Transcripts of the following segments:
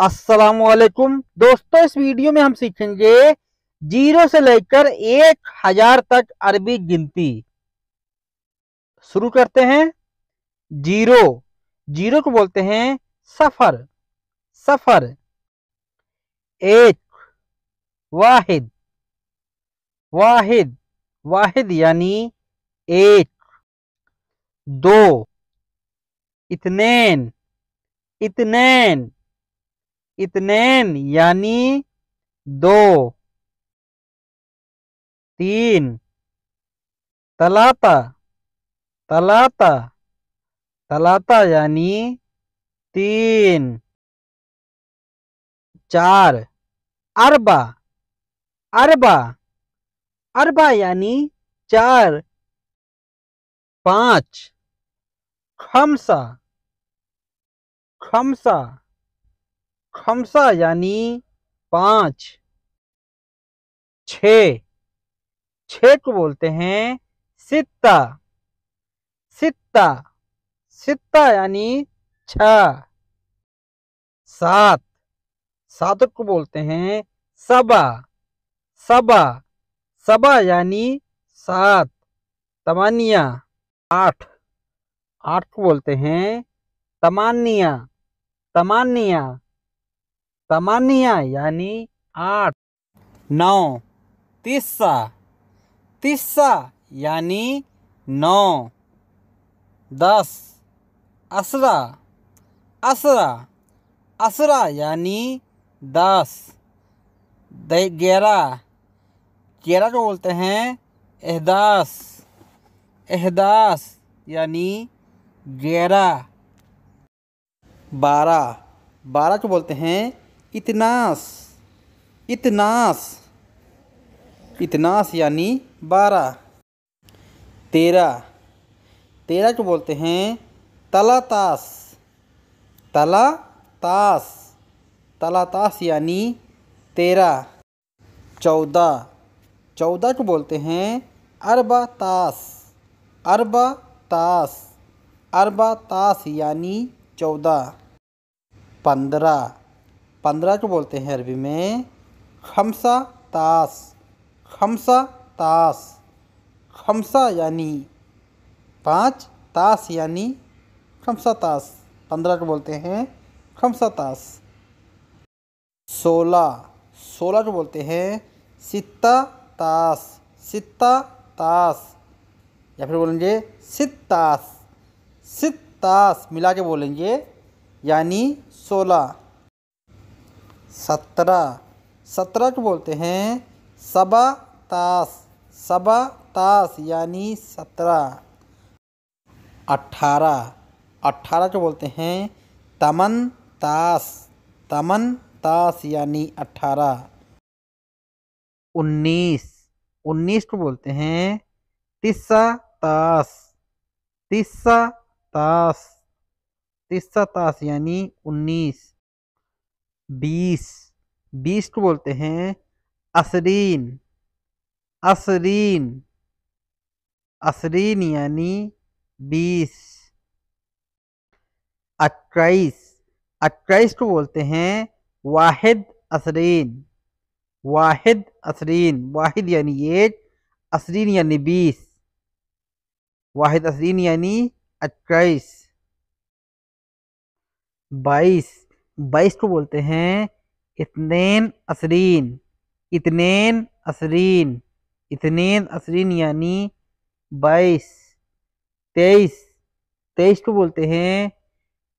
वालेकुम दोस्तों इस वीडियो में हम सीखेंगे जीरो से लेकर एक हजार तक अरबी गिनती शुरू करते हैं जीरो जीरो को बोलते हैं सफर सफर एक वाहिद वाहिद वाहिद यानी एक दो इतनेन इतनेन इतने यानी दो तीन तलाता तलाता तलाता यानी तीन चार अरबा अरबा अरबा यानी चार पाँच खमसा खमसा खमसा यानी पांच छे छे को बोलते हैं सित्ता सित्ता सित्ता यानी छ सात सात को बोलते हैं सबा सबा सबा यानी सात तमानिया आठ आठ को बोलते हैं तमानिया तमानिया सामान्य यानी आठ नौ तीसा तिस्सा यानी नौ दस असरा असरा असरा यानी दस ग्यारह ग्यारह को बोलते हैं एहदास एहदास यानी ग्यारह बारह बारह को बोलते हैं इतनास इतनास इतनास यानी बारह तेरह तेरह को बोलते हैं तलातास तलातास तलातास यानी तेरह चौदह चौदह को बोलते हैं अरबा तास अरबा तास यानी चौदह पंद्रह पंद्रह को बोलते हैं अरबी में खमसा तास खमसा तास खमसा यानी पाँच ताश यानी खमसा ताश पंद्रह को बोलते हैं खमसा तास सोलह सोलह को बोलते हैं सित्ता तास सित्ता तास या फिर बोलेंगे सित्तास सित्तास मिला के बोलेंगे यानी सोलह सत्रह सत्रह को बोलते हैं सबा तास सबा तास यानी सत्रह अट्ठारह अट्ठारह को बोलते हैं तमन तास तमन तास यानी अट्ठारह उन्नीस उन्नीस को बोलते हैं तिस्सा तास तिस्सा तास तिस्सा तास यानी उन्नीस बीस बीस को बोलते हैं असरीन असरीन असरीन यानी बीस अट्ठाईस अट्ठाईस को बोलते हैं वाहिद असरीन वाहिद असरीन वाहिद यानी एक असरीन यानी बीस वाहिद असरीन यानी अट्ठाईस बाईस बाईस को बोलते हैं इतनेन असरीन इतनेन असरीन इतनेन असरीन यानी बाईस तेईस तेईस को बोलते हैं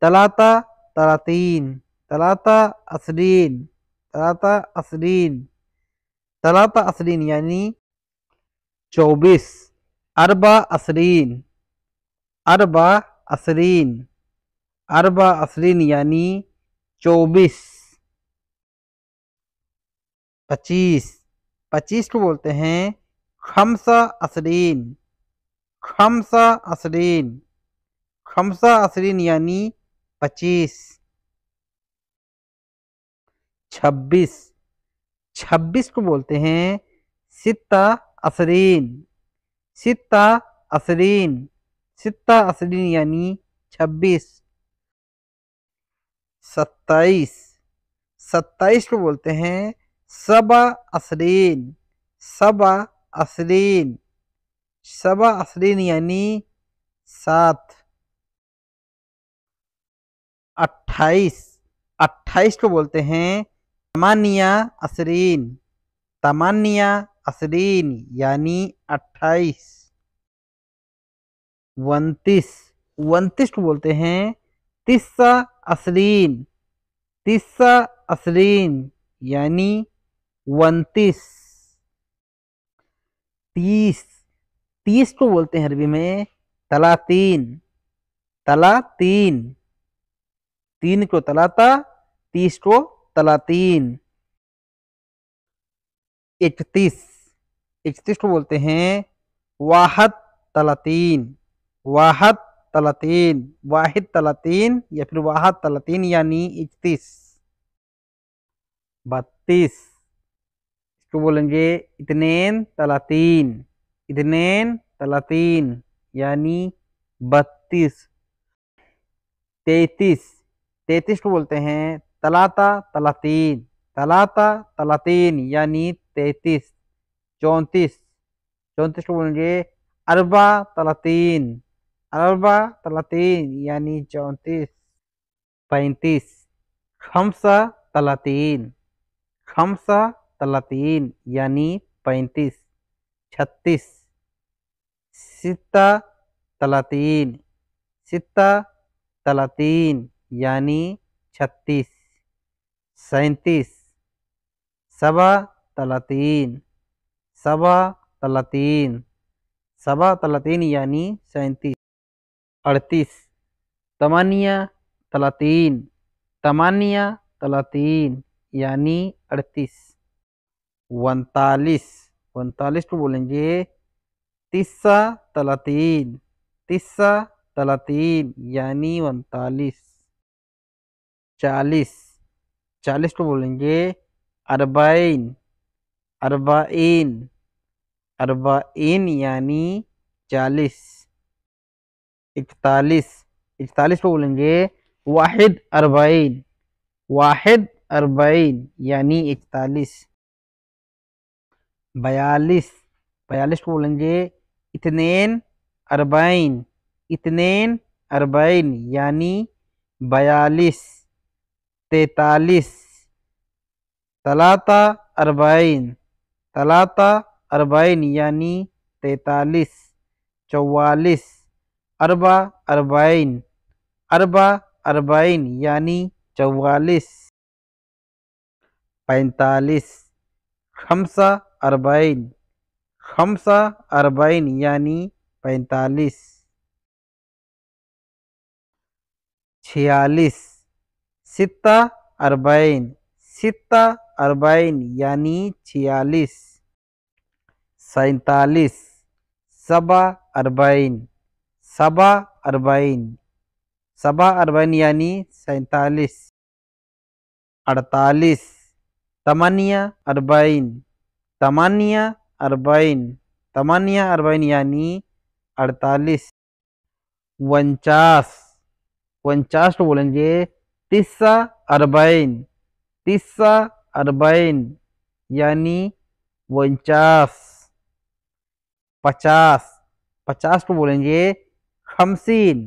तलाता तलातीन तलाता असरीन तलाता असरीन तलाता असरीन यानी चौबीस अरबा असरीन अरबा असरीन अरबा असरीन यानी चौबीस पच्चीस पच्चीस को बोलते हैं खमसा असरीन खमसा असरीन खमसा असरीन यानी पच्चीस छब्बीस छब्बीस को बोलते हैं सित्ता असरीन सित्ता असरीन सित्ता असरीन यानी छब्बीस सत्ताईस सत्ताईस को बोलते हैं सबा असरीन सबा असरीन सबा असरीन यानी सात अट्ठाईस अट्ठाईस को बोलते हैं तमानिया असरीन तमानिया असरीन यानी अट्ठाईस उनतीस उनतीस को बोलते हैं तिस्सा असरीन तिस्सा असरीन यानी उनतीस तीस तीस को बोलते हैं अरबी में तला तीन तला तीन तीन को तलाता तीस को तलातीन इकतीस इकतीस को बोलते हैं वाहत तलातीन वाहत तलतीन वाहिद तलतीन या फिर वाहद तलतीन यानी इकतीस बत्तीस इसको बोलेंगे इतने तलतीन इतने तलतीन यानी बत्तीस तैतीस तैतीस को बोलते हैं तलाता तलातीन तलाता तलातीन यानी तैतीस चौंतीस चौंतीस को बोलेंगे अरबा तलातीन अरबा तलातीन यानी चौंतीस पैंतीस खमसा तलातीन खमसा तलातीन यानी पैंतीस छत्तीस सित्ता तलातीन सित्ता तलातीन यानी छत्तीस सैंतीस सबा तलातीन सबा तलातीन सबा तलातीन यानी सैंतीस अड़तीस तमानिया तलातीन तमानिया तलातीन यानी अड़तीस उनतालीस उनतालीस को बोलेंगे तिस्सा तलातीन तिस्सा तलातीन यानी उनतालीस चालीस चालीस को बोलेंगे अरबाइन अरबाइन अरबाइन यानी चालीस इकतालीस इकतालीस पे बोलेंगे वाहिद अरबाइन वाहिद अरबाइन यानी इकतालीस बयालीस बयालीस को बोलेंगे इतनेन अरबाइन इतनेन अरबाइन यानी बयालीस तैतालीस तलाता अरबाइन तलाता अरबाइन यानी तैतालीस चौवालीस अरबा अरबाइन अरबा अरबाइन यानी चौवालीस पैंतालीस खमसा अरबाइन खमसा अरबाइन यानी पैंतालीस छियालीस सित्ता अरबाइन सित्ता अरबाइन यानी छियालीस सैतालीस सबा अरबाइन सबा अरबाइन सबा अरबाइन यानी सैतालीस अड़तालीस तमानिया अरबाइन तमानिया अरबाइन तमानिया अरबाइन यानी अड़तालीस उनचास उनचास तो बोलेंगे तिस्सा अरबाइन तिस्सा अरबाइन यानी उनचास पचास पचास को बोलेंगे खमसिन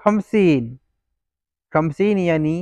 खमसीन खमसिन यानी